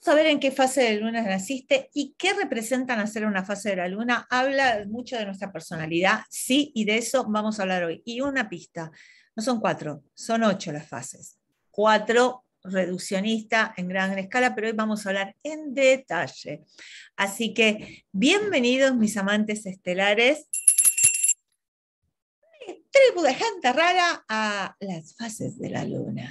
saber en qué fase de luna naciste y qué representan hacer una fase de la luna habla mucho de nuestra personalidad, sí, y de eso vamos a hablar hoy. Y una pista, no son cuatro, son ocho las fases. Cuatro reduccionista en gran escala, pero hoy vamos a hablar en detalle. Así que bienvenidos mis amantes estelares tribu de gente rara a las fases de la luna.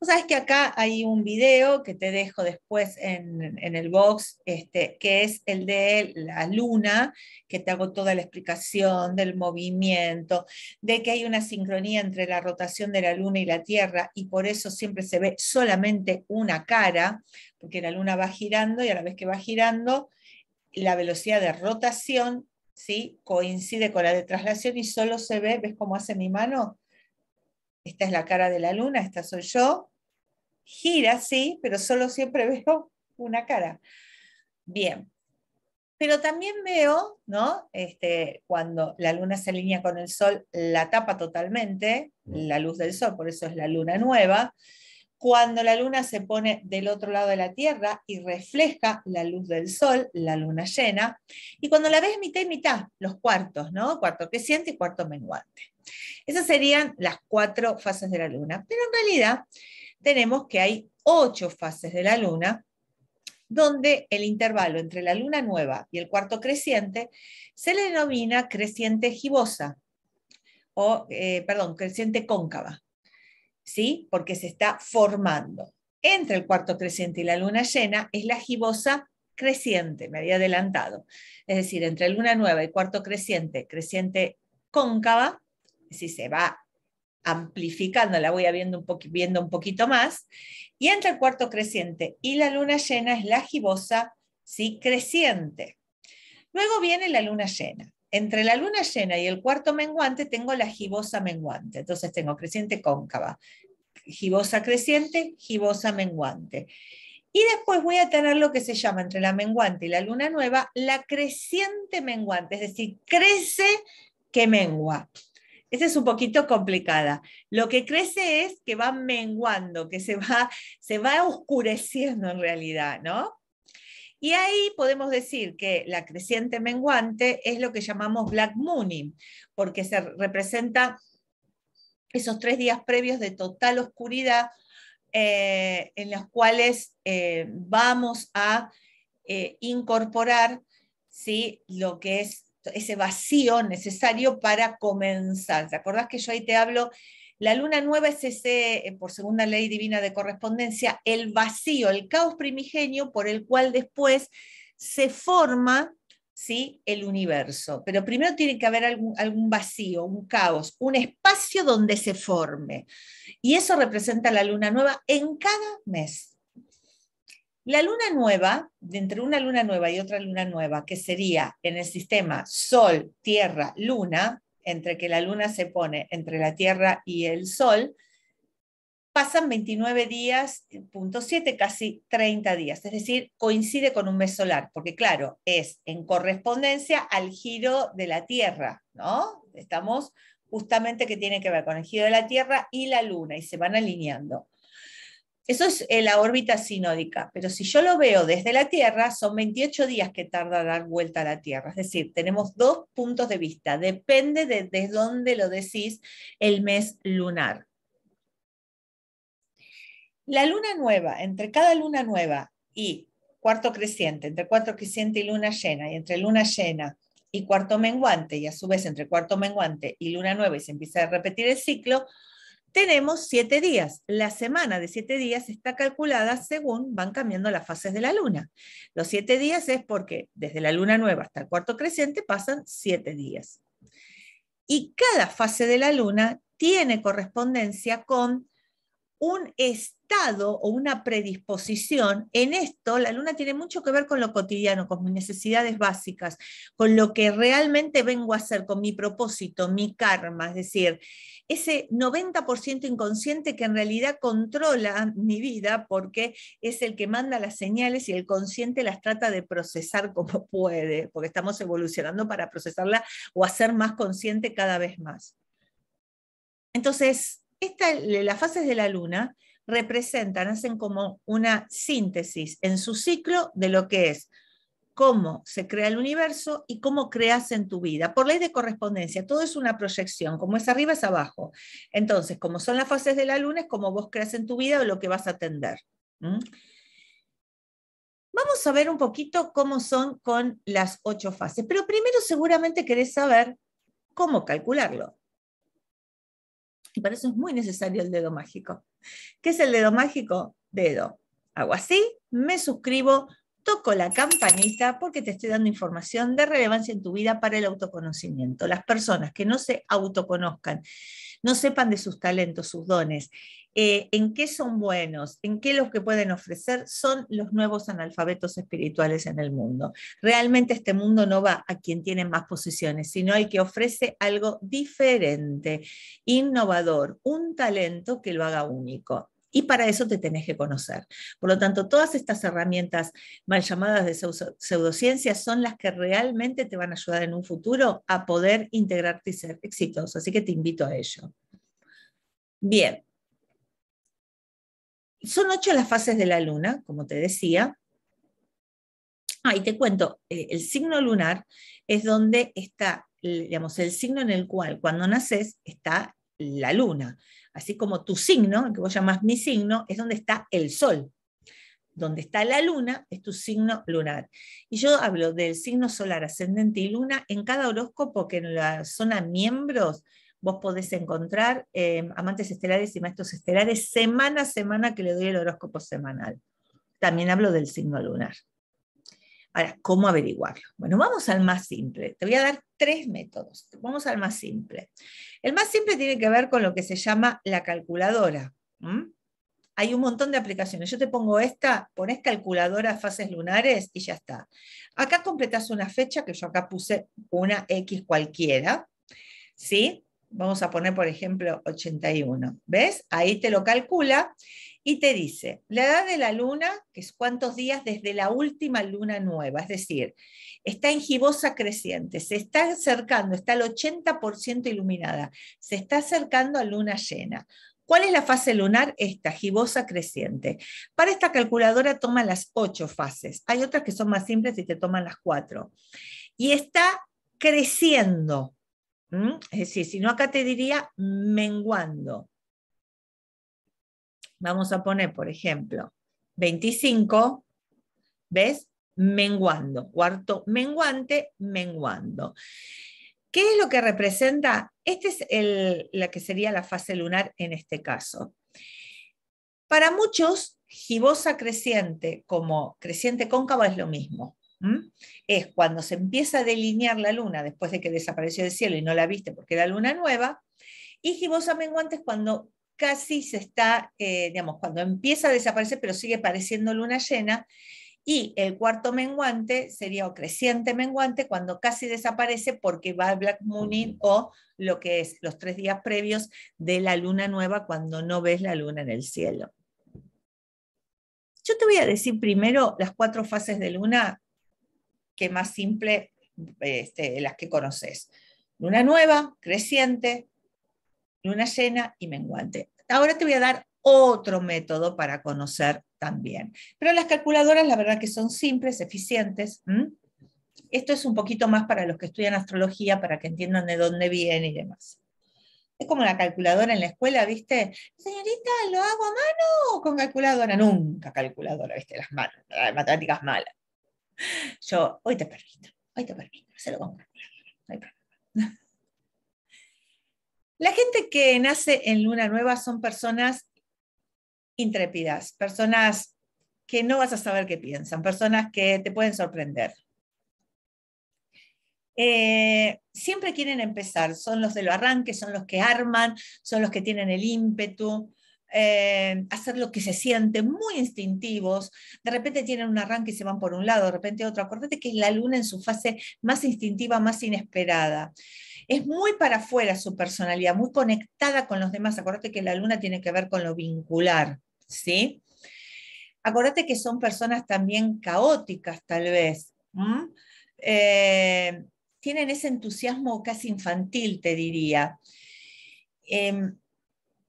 Vos sabés que acá hay un video que te dejo después en, el box, este, que es el de la luna, que te hago toda la explicación del movimiento, de que hay una sincronía entre la rotación de la luna y la Tierra y por eso siempre se ve solamente una cara, porque la luna va girando y a la vez que va girando, la velocidad de rotación coincide con la de traslación y solo se ve, ¿ves cómo hace mi mano? Esta es la cara de la luna, esta soy yo. Gira, sí, pero solo siempre veo una cara. Bien. Pero también veo, ¿no? Este, cuando la luna se alinea con el sol, la tapa totalmente, la luz del sol, por eso es la luna nueva. Cuando la luna se pone del otro lado de la Tierra y refleja la luz del sol, la luna llena, y cuando la ves mitad y mitad, los cuartos, ¿no? Cuarto creciente y cuarto menguante. Esas serían las cuatro fases de la luna, pero en realidad tenemos que hay ocho fases de la luna, donde el intervalo entre la luna nueva y el cuarto creciente se le denomina creciente gibosa, o, eh, perdón, creciente cóncava. ¿sí? Porque se está formando. Entre el cuarto creciente y la luna llena es la gibosa creciente, me había adelantado. Es decir, entre luna nueva y cuarto creciente, creciente cóncava, si se va amplificando, la voy viendo un, viendo un poquito más, y entre el cuarto creciente y la luna llena es la gibosa ¿sí? creciente. Luego viene la luna llena entre la luna llena y el cuarto menguante tengo la gibosa menguante. Entonces tengo creciente cóncava, gibosa creciente, gibosa menguante. Y después voy a tener lo que se llama entre la menguante y la luna nueva, la creciente menguante, es decir, crece que mengua. Esa es un poquito complicada. Lo que crece es que va menguando, que se va, se va oscureciendo en realidad, ¿no? Y ahí podemos decir que la creciente menguante es lo que llamamos Black Mooning, porque se representa esos tres días previos de total oscuridad eh, en los cuales eh, vamos a eh, incorporar ¿sí? lo que es ese vacío necesario para comenzar. ¿Te acordás que yo ahí te hablo la luna nueva es ese, eh, por segunda ley divina de correspondencia, el vacío, el caos primigenio por el cual después se forma ¿sí? el universo. Pero primero tiene que haber algún, vacío, un caos, un espacio donde se forme. Y eso representa la luna nueva en cada mes. La luna nueva, entre una luna nueva y otra luna nueva, que sería en el sistema Sol, Tierra, Luna, entre que la luna se pone entre la Tierra y el Sol, pasan 29 días, 7, casi 30 días. Es decir, coincide con un mes solar, porque claro, es en correspondencia al giro de la Tierra, ¿no? Estamos justamente que tiene que ver con el giro de la Tierra y la Luna, y se van alineando. Eso es eh, la órbita sinódica, pero si yo lo veo desde la Tierra, son 28 días que tarda dar vuelta a la Tierra. Es decir, tenemos dos puntos de vista, depende de desde dónde lo decís el mes lunar. La luna nueva, entre cada luna nueva y cuarto creciente, entre cuarto creciente y luna llena, y entre luna llena y cuarto menguante, y a su vez entre cuarto menguante y luna nueva, y se empieza a repetir el ciclo, tenemos siete días. La semana de siete días está calculada según van cambiando las fases de la luna. Los siete días es porque desde la luna nueva hasta el cuarto creciente pasan siete días. Y cada fase de la luna tiene correspondencia con un estado o una predisposición. En esto, la luna tiene mucho que ver con lo cotidiano, con mis necesidades básicas, con lo que realmente vengo a hacer, con mi propósito, mi karma, es decir, ese 90% inconsciente que en realidad controla mi vida porque es el que manda las señales y el consciente las trata de procesar como puede, porque estamos evolucionando para procesarla o hacer más consciente cada vez más. Entonces, las fases de la luna representan, hacen como una síntesis en su ciclo de lo que es cómo se crea el universo y cómo creas en tu vida. Por ley de correspondencia, todo es una proyección, como es arriba es abajo. Entonces, como son las fases de la luna, es como vos creas en tu vida o lo que vas a atender. Vamos a ver un poquito cómo son con las ocho fases, pero primero seguramente querés saber cómo calcularlo. Y para eso es muy necesario el dedo mágico. ¿Qué es el dedo mágico? Dedo. Hago así, me suscribo, toco la campanita porque te estoy dando información de relevancia en tu vida para el autoconocimiento. Las personas que no se autoconozcan, no sepan de sus talentos, sus dones, eh, en qué son buenos, en qué los que pueden ofrecer, son los nuevos analfabetos espirituales en el mundo. Realmente este mundo no va a quien tiene más posiciones, sino al que ofrece algo diferente, innovador, un talento que lo haga único. Y para eso te tenés que conocer. Por lo tanto, todas estas herramientas mal llamadas de pseudociencias son las que realmente te van a ayudar en un futuro a poder integrarte y ser exitoso. Así que te invito a ello. Bien. Son ocho las fases de la luna, como te decía. Ah, te cuento, eh, el signo lunar es donde está, digamos, el signo en el cual cuando naces está la luna así como tu signo, que vos llamás mi signo, es donde está el sol. Donde está la luna es tu signo lunar. Y yo hablo del signo solar, ascendente y luna en cada horóscopo que en la zona miembros vos podés encontrar em, amantes estelares y maestros estelares semana a semana que le doy el horóscopo semanal. También hablo del signo lunar. Ahora, ¿cómo averiguarlo? Bueno, vamos al más simple. Te voy a dar tres métodos. Vamos al más simple. El más simple tiene que ver con lo que se llama la calculadora. Hay un montón de aplicaciones. Yo te pongo esta, pones calculadora fases lunares y ya está. Acá completas una fecha que yo acá puse una X cualquiera. ¿Sí? Vamos a poner, por ejemplo, 81. ¿Ves? Ahí te lo calcula y te dice la edad de la luna, que es cuántos días desde la última luna nueva, es decir, está en gibosa creciente, se está acercando, está al 80% iluminada, se está acercando a luna llena. ¿Cuál es la fase lunar? Esta, gibosa creciente. Para esta calculadora toma las ocho fases. Hay otras que son más simples y te toman las cuatro. Y está creciendo. Es decir, si no acá te diría menguando. Vamos a poner, por ejemplo, 25, ¿ves? Menguando, cuarto menguante, menguando. ¿Qué es lo que representa? Esta es la que sería la fase lunar en este caso. Para muchos, gibosa creciente como creciente cóncava es lo mismo. Es cuando se empieza a delinear la luna después de que desapareció del cielo y no la viste porque era luna nueva. Y gibosa menguante es cuando casi se está, eh, digamos, cuando empieza a desaparecer, pero sigue pareciendo luna llena. Y el cuarto menguante sería o creciente menguante cuando casi desaparece porque va al Black Mooning o lo que es los tres días previos de la luna nueva cuando no ves la luna en el cielo. Yo te voy a decir primero las cuatro fases de luna que más simple, este, las que conoces. Luna nueva, creciente, luna llena y menguante. Ahora te voy a dar otro método para conocer también. Pero las calculadoras, la verdad que son simples, eficientes. Esto es un poquito más para los que estudian astrología, para que entiendan de dónde viene y demás. Es como la calculadora en la escuela, ¿viste? Señorita, ¿lo hago a mano o con calculadora? Nunca calculadora, ¿viste? Las manos, matemáticas malas. Yo, hoy te permito, hoy te permito, se lo con no hay problema. La gente que nace en luna nueva son personas intrépidas, personas que no vas a saber qué piensan, personas que te pueden sorprender. Eh, siempre quieren empezar, son los de del arranque, son los que arman, son los que tienen el ímpetu, eh, hacer lo que se sienten, muy instintivos, de repente tienen un arranque y se van por un lado, de repente otro. Acordate que es la luna en su fase más instintiva, más inesperada. Es muy para afuera su personalidad, muy conectada con los demás. Acordate que la luna tiene que ver con lo vincular, ¿sí? Acordate que son personas también caóticas, tal vez. Eh, tienen ese entusiasmo casi infantil, te diría. Em,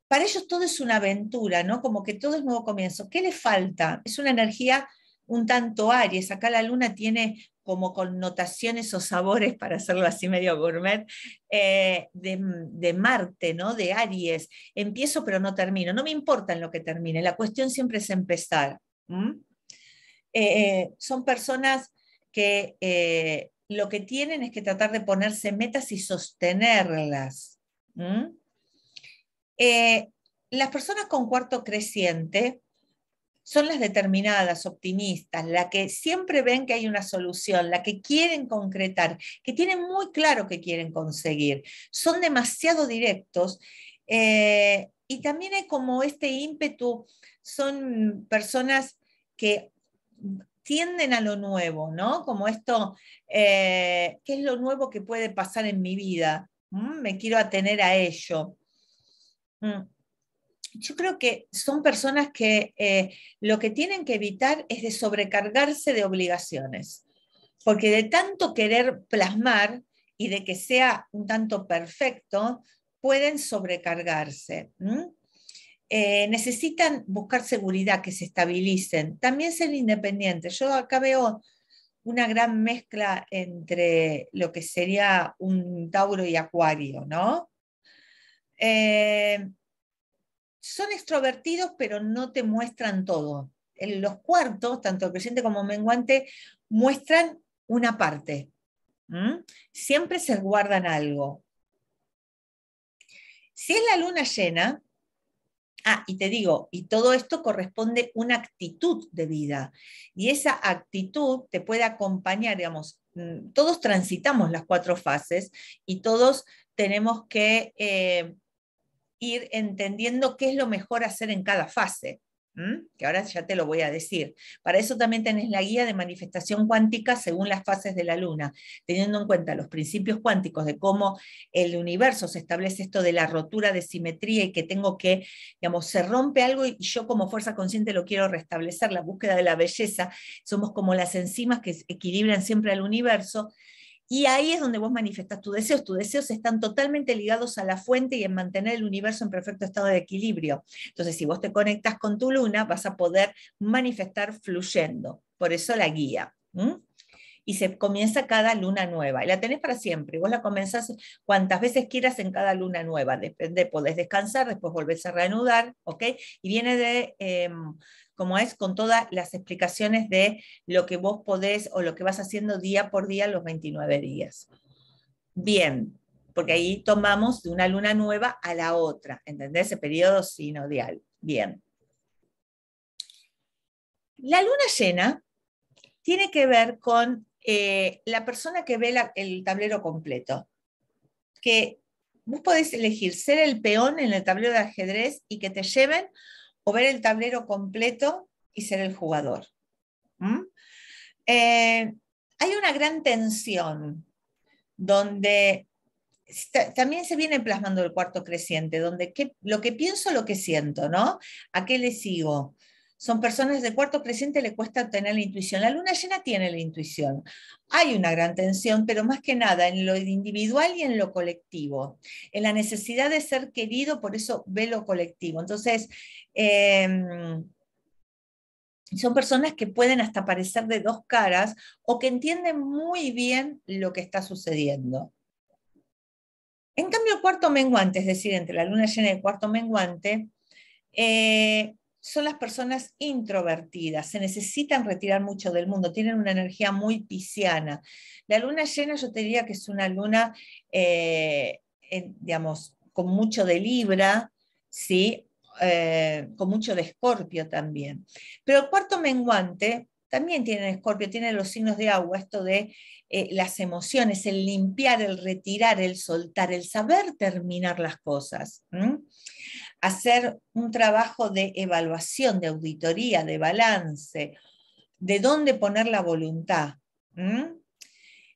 para ellos todo es una aventura, ¿no? Como que todo es nuevo comienzo. ¿Qué les falta? Es una energía un tanto Aries. Acá la luna tiene como connotaciones o sabores, para hacerlo así medio gourmet, eh, de, Marte, ¿no? de Aries. Empiezo pero no termino, no me importa en lo que termine, la cuestión siempre es empezar. Eh, eh, son personas que lo que tienen es que tratar de ponerse metas y sostenerlas. las personas con cuarto creciente son las determinadas, optimistas, las que siempre ven que hay una solución, las que quieren concretar, que tienen muy claro que quieren conseguir. Son demasiado directos eh, y también hay como este ímpetu, son personas que tienden a lo nuevo, ¿no? Como esto, eh, ¿qué es lo nuevo que puede pasar en mi vida? Mm, me quiero atener a ello. Mm. Yo creo que son personas que eh, lo que tienen que evitar es de sobrecargarse de obligaciones, porque de tanto querer plasmar y de que sea un tanto perfecto, pueden sobrecargarse. Eh, necesitan buscar seguridad, que se estabilicen, también ser independientes. Yo acá veo una gran mezcla entre lo que sería un Tauro y Acuario, ¿no? Eh, son extrovertidos, pero no te muestran todo. En los cuartos, tanto creciente como menguante, muestran una parte. Siempre se guardan algo. Si es la luna llena, ah, y te digo, y todo esto corresponde a una actitud de vida. Y esa actitud te puede acompañar, digamos, mm, todos transitamos las cuatro fases y todos tenemos que eh, ir entendiendo qué es lo mejor hacer en cada fase, que ahora ya te lo voy a decir. Para eso también tenés la guía de manifestación cuántica según las fases de la luna, teniendo en cuenta los principios cuánticos de cómo el universo se establece esto de la rotura de simetría y que tengo que, digamos, se rompe algo y yo como fuerza consciente lo quiero restablecer, la búsqueda de la belleza. Somos como las enzimas que equilibran siempre al universo. Y ahí es donde vos manifestás tus deseos. Tus deseos están totalmente ligados a la fuente y en mantener el universo en perfecto estado de equilibrio. Entonces, si vos te conectas con tu luna, vas a poder manifestar fluyendo. Por eso la guía. Y se comienza cada luna nueva. Y la tenés para siempre. Vos la comenzás cuantas veces quieras en cada luna nueva. Depende, podés descansar, después volvés a reanudar. ¿ok? Y viene de em, como es con todas las explicaciones de lo que vos podés o lo que vas haciendo día por día los 29 días. Bien, porque ahí tomamos de una luna nueva a la otra, ¿entendés? Ese periodo sinodial. Bien. La luna llena tiene que ver con eh, la persona que ve el tablero completo, que vos podés elegir ser el peón en el tablero de ajedrez y que te lleven o ver el tablero completo y ser el jugador. Eh, hay una gran tensión donde también se viene plasmando el cuarto creciente, donde lo que pienso, lo que siento, ¿no? ¿A qué le sigo? Son personas de cuarto presente, le cuesta tener la intuición. La luna llena tiene la intuición. Hay una gran tensión, pero más que nada en lo individual y en lo colectivo, en la necesidad de ser querido, por eso ve lo colectivo. Entonces, em, son personas que pueden hasta parecer de dos caras o que entienden muy bien lo que está sucediendo. En cambio, cuarto menguante, es decir, entre la luna llena y el cuarto menguante, eh, son las personas introvertidas, se necesitan retirar mucho del mundo, tienen una energía muy pisciana. La luna llena yo te diría que es una luna, eh, digamos, con mucho de Libra, ¿sí? Eh, con mucho de Escorpio también. Pero el cuarto menguante también tiene Escorpio, tiene los signos de agua, esto de eh, las emociones, el limpiar, el retirar, el soltar, el saber terminar las cosas hacer un trabajo de evaluación, de auditoría, de balance, de dónde poner la voluntad.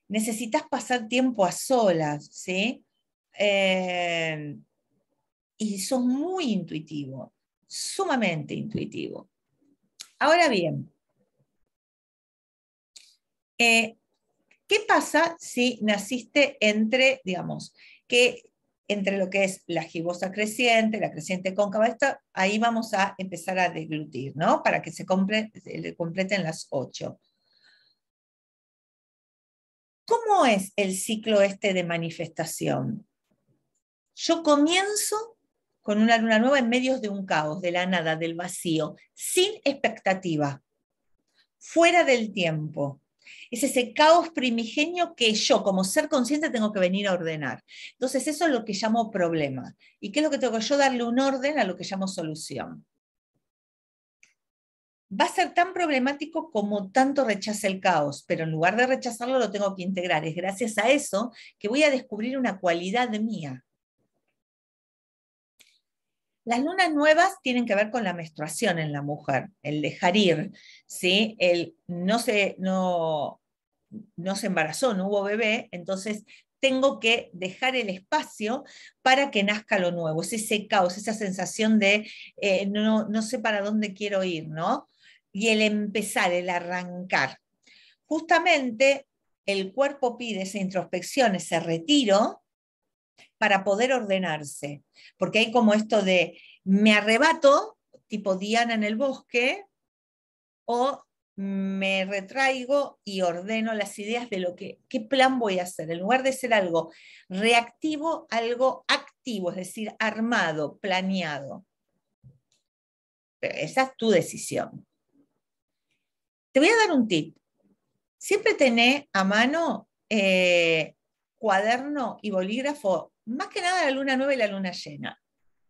Necesitas pasar tiempo a solas, ¿sí? Eh, y sos muy intuitivo, sumamente intuitivo. Ahora bien, eh, ¿qué pasa si naciste entre, digamos, que entre lo que es la gibosa creciente, la creciente cóncava, ahí vamos a empezar a deglutir, ¿no? Para que se, se completen las ocho. ¿Cómo es el ciclo este de manifestación? Yo comienzo con una luna nueva en medio de un caos, de la nada, del vacío, sin expectativa, fuera del tiempo, es ese caos primigenio que yo como ser consciente tengo que venir a ordenar. Entonces eso es lo que llamo problema. ¿Y qué es lo que tengo yo darle un orden a lo que llamo solución? Va a ser tan problemático como tanto rechaza el caos, pero en lugar de rechazarlo lo tengo que integrar. Es gracias a eso que voy a descubrir una cualidad mía, las lunas nuevas tienen que ver con la menstruación en la mujer, el dejar ir, ¿sí? El no se, no, no se embarazó, no hubo bebé, entonces tengo que dejar el espacio para que nazca lo nuevo, es ese caos, esa sensación de eh, no, no sé para dónde quiero ir, ¿no? Y el empezar, el arrancar. Justamente el cuerpo pide esa introspección, ese retiro, para poder ordenarse. Porque hay como esto de me arrebato, tipo Diana en el bosque, o me retraigo y ordeno las ideas de lo que, qué plan voy a hacer. En lugar de ser algo reactivo, algo activo, es decir, armado, planeado. esa es tu decisión. Te voy a dar un tip. Siempre tené a mano eh, cuaderno y bolígrafo más que nada la luna nueva y la luna llena.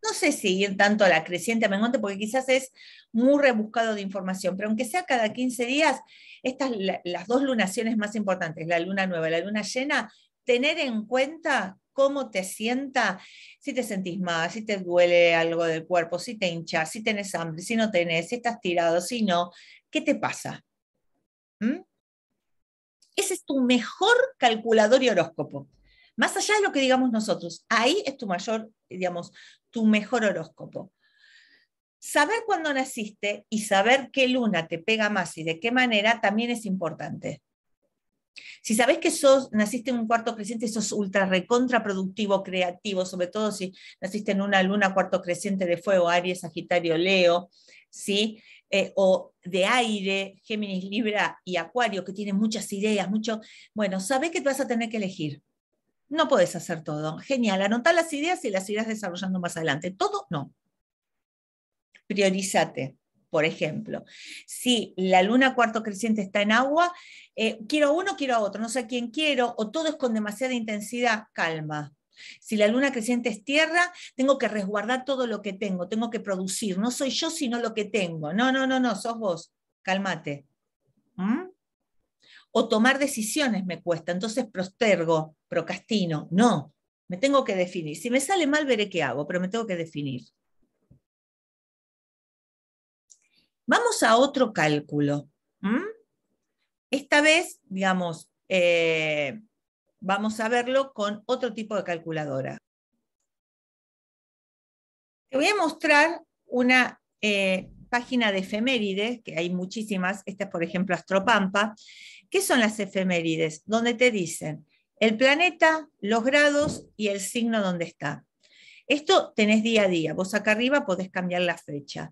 No sé si en tanto a la creciente a porque quizás es muy rebuscado de información, pero aunque sea cada 15 días, estas las dos lunaciones más importantes, la luna nueva y la luna llena, tener en cuenta cómo te sienta, si te sentís mal, si te duele algo del cuerpo, si te hinchas, si tenés hambre, si no tenés, si estás tirado, si no, ¿qué te pasa? ¿Mm? Ese es tu mejor calculador y horóscopo. Más allá de lo que digamos nosotros, ahí es tu mayor, digamos, tu mejor horóscopo. Saber cuándo naciste y saber qué luna te pega más y de qué manera también es importante. Si sabes que sos, naciste en un cuarto creciente, sos ultra recontra productivo, creativo, sobre todo si naciste en una luna cuarto creciente de fuego, Aries, Sagitario, Leo, ¿sí? Eh, o de aire, Géminis, Libra y Acuario, que tienen muchas ideas, mucho. Bueno, sabés que te vas a tener que elegir. No podés hacer todo. Genial, anotá las ideas y las irás desarrollando más adelante. Todo no. Priorízate. Por ejemplo, si la luna cuarto creciente está en agua, eh, quiero a uno, quiero a otro, no sé quién quiero, o todo es con demasiada intensidad, calma. Si la luna creciente es tierra, tengo que resguardar todo lo que tengo, tengo que producir. No soy yo, sino lo que tengo. No, no, no, no, sos vos. Calmate. ¿Mm? o tomar decisiones me cuesta, entonces prostergo, procrastino. No, me tengo que definir. Si me sale mal, veré qué hago, pero me tengo que definir. Vamos a otro cálculo. Esta vez, digamos, eh, vamos a verlo con otro tipo de calculadora. Te voy a mostrar una eh, página de efemérides, que hay muchísimas, esta es por ejemplo Astropampa, ¿Qué son las efemérides? Donde te dicen el planeta, los grados y el signo donde está. Esto tenés día a día. Vos acá arriba podés cambiar la fecha.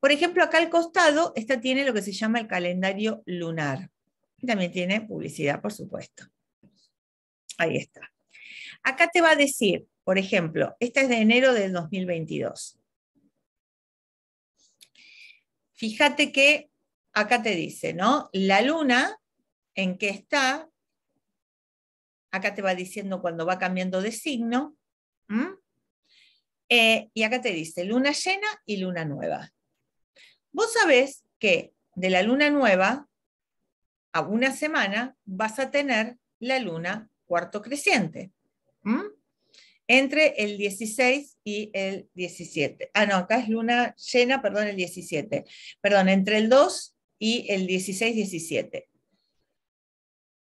Por ejemplo, acá al costado, esta tiene lo que se llama el calendario lunar. También tiene publicidad, por supuesto. Ahí está. Acá te va a decir, por ejemplo, esta es de enero del 2022. Fíjate que acá te dice, ¿no? La luna en qué está. Acá te va diciendo cuando va cambiando de signo. Eh, y acá te dice luna llena y luna nueva. Vos sabés que de la luna nueva a una semana vas a tener la luna cuarto creciente. Entre el 16 y el 17. Ah, no, acá es luna llena, perdón, el 17. Perdón, entre el 2 y el 16-17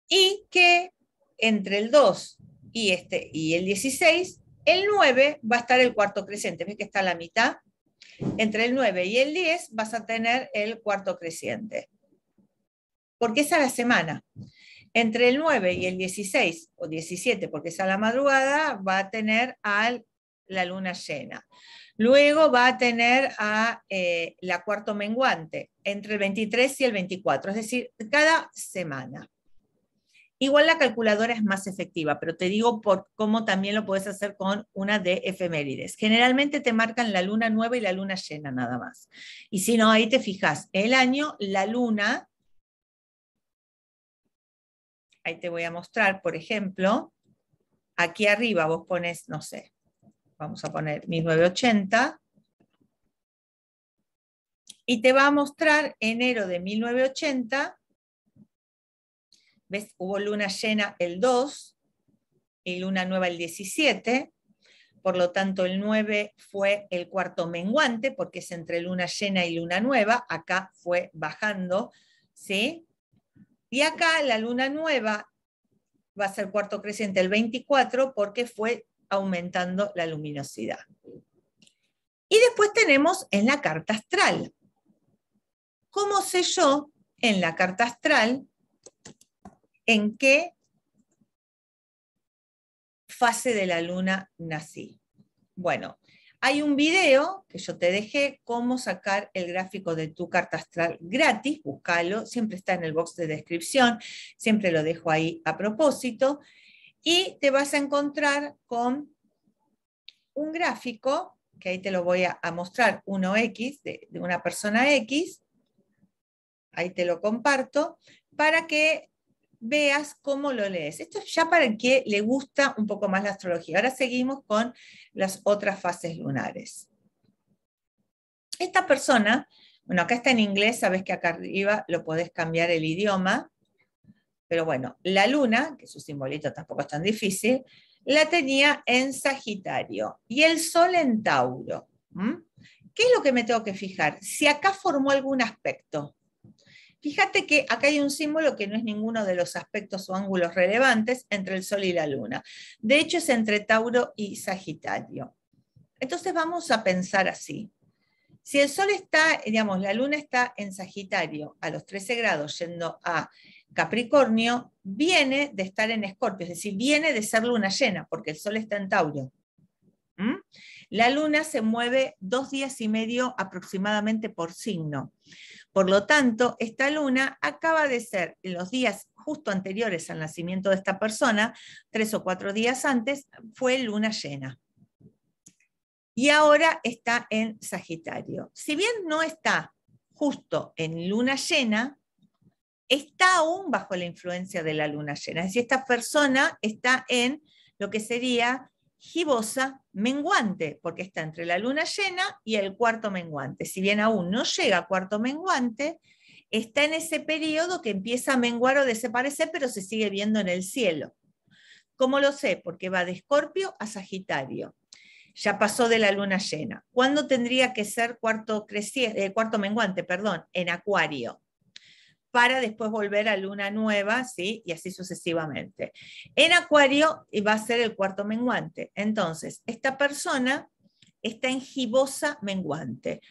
y que entre el 2 este y, el 16, el 9 va a estar el cuarto creciente, ves que está la mitad. Entre el 9 y el 10 vas a tener el cuarto creciente. Porque es a la semana. Entre el 9 y el 16 o 17, porque es a la madrugada, va a tener a la luna llena. Luego va a tener a eh, la cuarto menguante, entre el 23 y el 24, es decir, cada semana. Igual la calculadora es más efectiva, pero te digo por cómo también lo puedes hacer con una de efemérides. Generalmente te marcan la luna nueva y la luna llena nada más. Y si no, ahí te fijas, el año, la luna, ahí te voy a mostrar, por ejemplo, aquí arriba vos pones, no sé, vamos a poner 1980, y te va a mostrar enero de 1980 ¿Ves? Hubo luna llena el 2 y luna nueva el 17. Por lo tanto, el 9 fue el cuarto menguante, porque es entre luna llena y luna nueva. Acá fue bajando, ¿sí? Y acá la luna nueva va a ser cuarto creciente el 24, porque fue aumentando la luminosidad. Y después tenemos en la carta astral. ¿Cómo sé yo en la carta astral en qué fase de la luna nací. Bueno, hay un video que yo te dejé, cómo sacar el gráfico de tu carta astral gratis, búscalo, siempre está en el box de descripción, siempre lo dejo ahí a propósito, y te vas a encontrar con un gráfico, que ahí te lo voy a, mostrar, 1X, de, de una persona X, ahí te lo comparto, para que veas cómo lo lees. Esto es ya para el que le gusta un poco más la astrología. Ahora seguimos con las otras fases lunares. Esta persona, bueno, acá está en inglés, sabes que acá arriba lo podés cambiar el idioma, pero bueno, la luna, que su simbolito tampoco es tan difícil, la tenía en Sagitario y el sol en Tauro. ¿Qué es lo que me tengo que fijar? Si acá formó algún aspecto, Fíjate que acá hay un símbolo que no es ninguno de los aspectos o ángulos relevantes entre el Sol y la Luna. De hecho, es entre Tauro y Sagitario. Entonces vamos a pensar así. Si el Sol está, digamos, la Luna está en Sagitario a los 13 grados yendo a Capricornio, viene de estar en Escorpio, es decir, viene de ser luna llena, porque el Sol está en Tauro. ¿Mm? La Luna se mueve dos días y medio aproximadamente por signo. Por lo tanto, esta luna acaba de ser, en los días justo anteriores al nacimiento de esta persona, tres o cuatro días antes, fue luna llena. Y ahora está en Sagitario. Si bien no está justo en luna llena, está aún bajo la influencia de la luna llena. Es decir, esta persona está en lo que sería gibosa menguante, porque está entre la luna llena y el cuarto menguante. Si bien aún no llega cuarto menguante, está en ese periodo que empieza a menguar o desaparecer, pero se sigue viendo en el cielo. ¿Cómo lo sé? Porque va de Escorpio a Sagitario. Ya pasó de la luna llena. ¿Cuándo tendría que ser cuarto, eh, cuarto menguante? Perdón, en Acuario para después volver a luna nueva, ¿sí? Y así sucesivamente. En Acuario eh, va a ser el cuarto menguante. Entonces, esta persona está en gibosa menguante.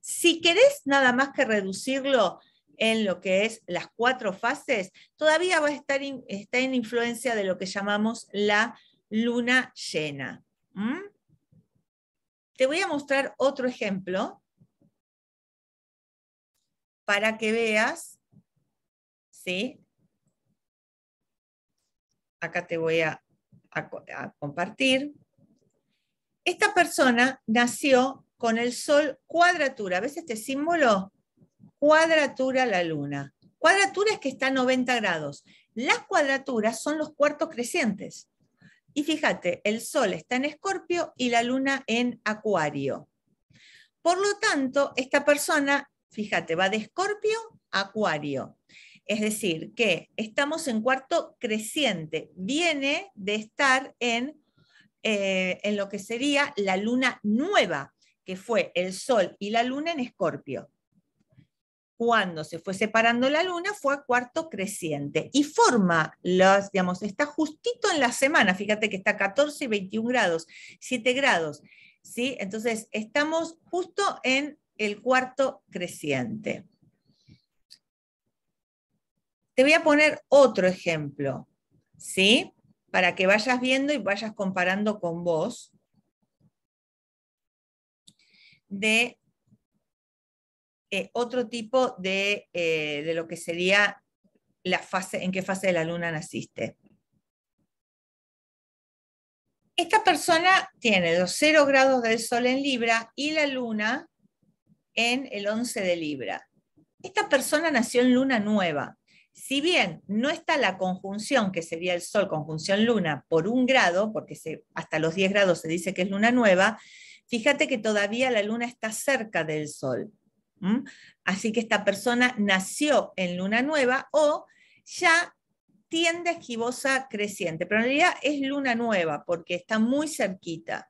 Si querés nada más que reducirlo en lo que es las cuatro fases, todavía va a estar está en influencia de lo que llamamos la luna llena. ¿Mm? Te voy a mostrar otro ejemplo para que veas, ¿sí? Acá te voy a, compartir. Esta persona nació con el sol cuadratura. ¿Ves este símbolo? Cuadratura la luna. Cuadratura es que está a 90 grados. Las cuadraturas son los cuartos crecientes. Y fíjate, el Sol está en Escorpio y la Luna en Acuario. Por lo tanto, esta persona fíjate, va de escorpio a acuario. Es decir, que estamos en cuarto creciente, viene de estar en, eh, en lo que sería la luna nueva, que fue el sol y la luna en escorpio. Cuando se fue separando la luna fue a cuarto creciente y forma, los, digamos, está justito en la semana, fíjate que está 14 y 21 grados, 7 grados, ¿sí? Entonces estamos justo en el cuarto creciente. Te voy a poner otro ejemplo, ¿sí? Para que vayas viendo y vayas comparando con vos de eh, otro tipo de, eh, de, lo que sería la fase, en qué fase de la luna naciste. Esta persona tiene los 0 grados del sol en Libra y la luna en el 11 de Libra. Esta persona nació en luna nueva. Si bien no está la conjunción, que sería el Sol, conjunción luna, por un grado, porque hasta los 10 grados se dice que es luna nueva, fíjate que todavía la luna está cerca del Sol. Así que esta persona nació en luna nueva o ya tiende a esquivosa creciente, pero en realidad es luna nueva porque está muy cerquita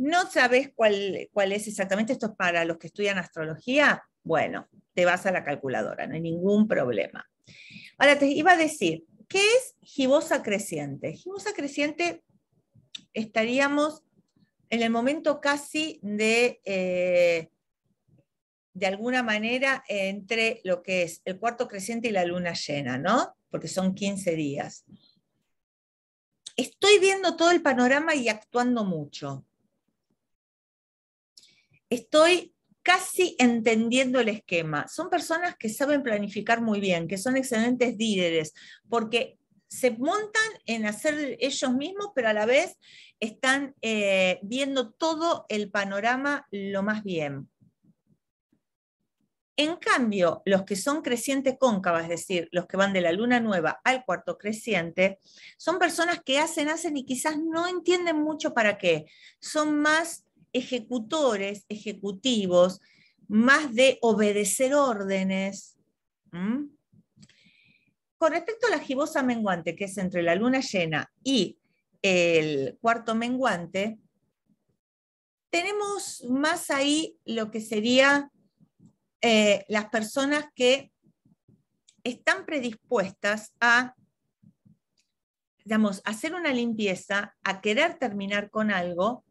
no sabes cuál, es exactamente, esto para los que estudian astrología, bueno, te vas a la calculadora, no hay ningún problema. Ahora te iba a decir, ¿qué es gibosa creciente? Gibosa creciente estaríamos en el momento casi de, eh, de alguna manera, entre lo que es el cuarto creciente y la luna llena, ¿no? Porque son 15 días. Estoy viendo todo el panorama y actuando mucho estoy casi entendiendo el esquema. Son personas que saben planificar muy bien, que son excelentes líderes, porque se montan en hacer ellos mismos, pero a la vez están eh, viendo todo el panorama lo más bien. En cambio, los que son creciente cóncava, es decir, los que van de la luna nueva al cuarto creciente, son personas que hacen, hacen y quizás no entienden mucho para qué. Son más ejecutores, ejecutivos, más de obedecer órdenes. Con respecto a la gibosa menguante, que es entre la luna llena y el cuarto menguante, tenemos más ahí lo que sería eh, las personas que están predispuestas a, digamos, hacer una limpieza, a querer terminar con algo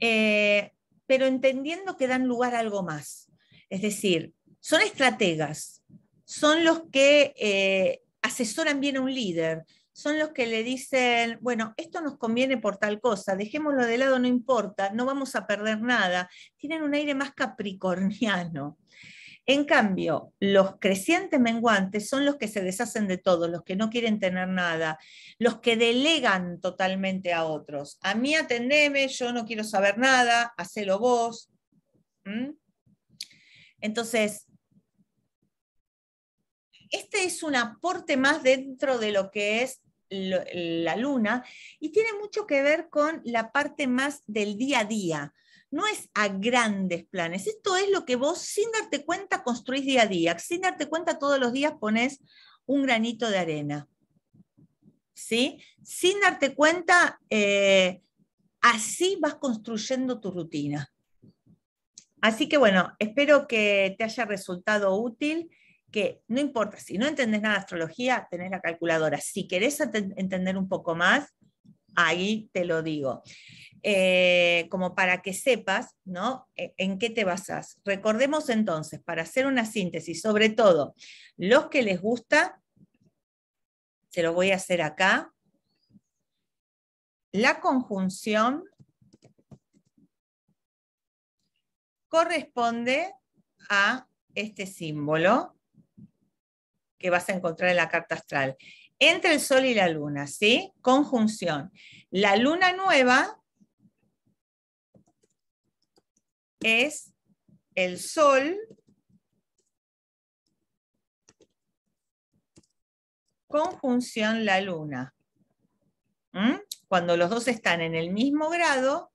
eh, pero entendiendo que dan lugar a algo más. Es decir, son estrategas, son los que eh, asesoran bien a un líder, son los que le dicen, bueno, esto nos conviene por tal cosa, dejémoslo de lado, no importa, no vamos a perder nada. Tienen un aire más capricorniano. En cambio, los crecientes menguantes son los que se deshacen de todo, los que no quieren tener nada, los que delegan totalmente a otros. A mí atendeme, yo no quiero saber nada, hacelo vos. Entonces, este es un aporte más dentro de lo que es la luna y tiene mucho que ver con la parte más del día a día no es a grandes planes, esto es lo que vos sin darte cuenta construís día a día, sin darte cuenta todos los días pones un granito de arena. ¿Sí? Sin darte cuenta, eh, así vas construyendo tu rutina. Así que bueno, espero que te haya resultado útil, que no importa, si no entendés nada de astrología, tenés la calculadora. Si querés entender un poco más, ahí te lo digo. Eh, como para que sepas ¿no? Eh, en qué te basas. Recordemos entonces, para hacer una síntesis, sobre todo los que les gusta, se lo voy a hacer acá, la conjunción corresponde a este símbolo que vas a encontrar en la carta astral. Entre el Sol y la Luna, ¿sí? Conjunción. La Luna nueva es el sol conjunción la luna. ¿Mm? Cuando los dos están en el mismo grado,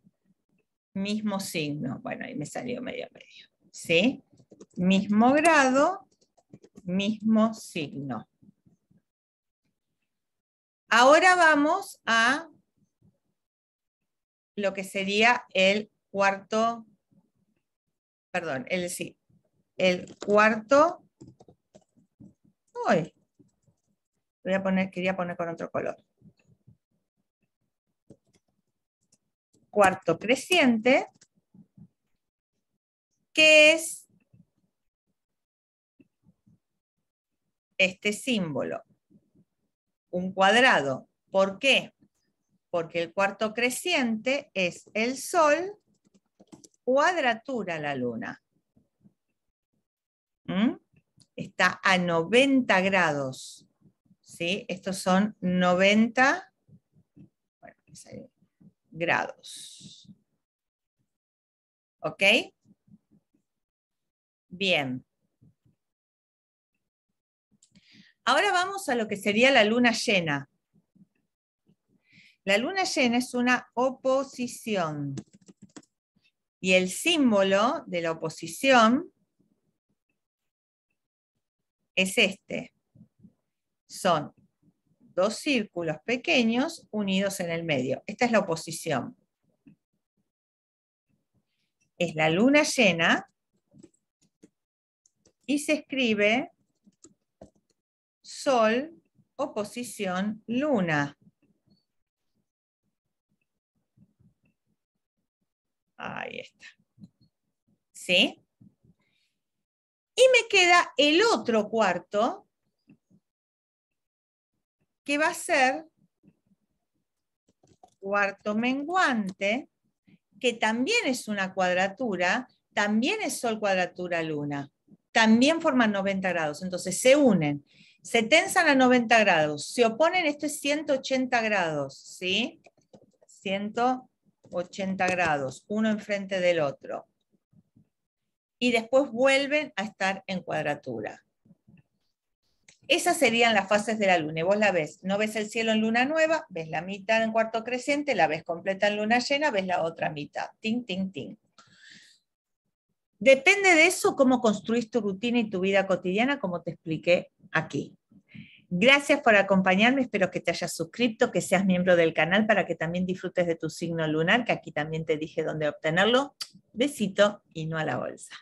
mismo signo. Bueno, ahí me salió medio medio. ¿Sí? Mismo grado, mismo signo. Ahora vamos a lo que sería el cuarto perdón, el, sí, el cuarto, uy, voy a poner, quería poner con otro color. Cuarto creciente, que es este símbolo, un cuadrado. ¿Por qué? Porque el cuarto creciente es el sol cuadratura la luna. Está a 90 grados. ¿sí? Estos son 90 grados. ¿Ok? Bien. Ahora vamos a lo que sería la luna llena. La luna llena es una oposición y el símbolo de la oposición es este. Son dos círculos pequeños unidos en el medio. Esta es la oposición. Es la luna llena y se escribe sol, oposición, luna. Ahí está. ¿Sí? Y me queda el otro cuarto, que va a ser cuarto menguante, que también es una cuadratura, también es Sol cuadratura Luna. También forman 90 grados, entonces se unen, se tensan a 90 grados, se oponen, esto es 180 grados, ¿sí? 180 80 grados, uno enfrente del otro. Y después vuelven a estar en cuadratura. Esas serían las fases de la luna. Y vos la ves, no ves el cielo en luna nueva, ves la mitad en cuarto creciente, la ves completa en luna llena, ves la otra mitad. Ting, ting, ting. Depende de eso cómo construís tu rutina y tu vida cotidiana, como te expliqué aquí. Gracias por acompañarme, espero que te hayas suscrito, que seas miembro del canal para que también disfrutes de tu signo lunar, que aquí también te dije dónde obtenerlo. Besito y no a la bolsa.